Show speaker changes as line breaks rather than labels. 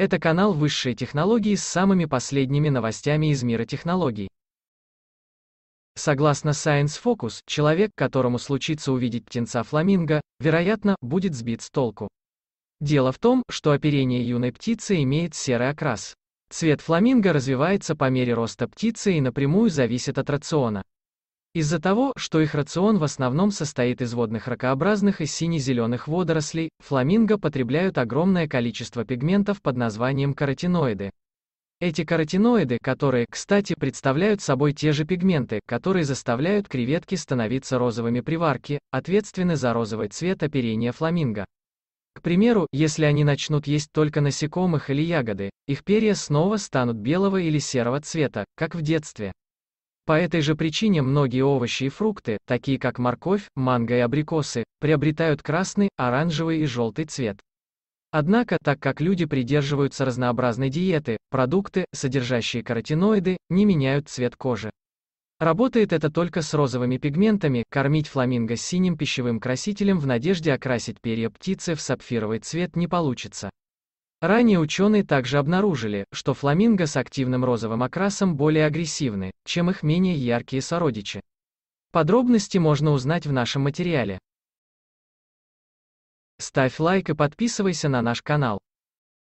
Это канал высшей технологии с самыми последними новостями из мира технологий. Согласно Science Focus, человек, которому случится увидеть птенца фламинго, вероятно, будет сбит с толку. Дело в том, что оперение юной птицы имеет серый окрас. Цвет фламинго развивается по мере роста птицы и напрямую зависит от рациона. Из-за того, что их рацион в основном состоит из водных ракообразных и сине-зеленых водорослей, фламинго потребляют огромное количество пигментов под названием каротиноиды. Эти каротиноиды, которые, кстати, представляют собой те же пигменты, которые заставляют креветки становиться розовыми при варке, ответственны за розовый цвет оперения фламинго. К примеру, если они начнут есть только насекомых или ягоды, их перья снова станут белого или серого цвета, как в детстве. По этой же причине многие овощи и фрукты, такие как морковь, манго и абрикосы, приобретают красный, оранжевый и желтый цвет. Однако, так как люди придерживаются разнообразной диеты, продукты, содержащие каротиноиды, не меняют цвет кожи. Работает это только с розовыми пигментами, кормить фламинго синим пищевым красителем в надежде окрасить перья птицы в сапфировый цвет не получится. Ранее ученые также обнаружили, что фламинго с активным розовым окрасом более агрессивны, чем их менее яркие сородичи. Подробности можно узнать в нашем материале. Ставь лайк и подписывайся на наш канал.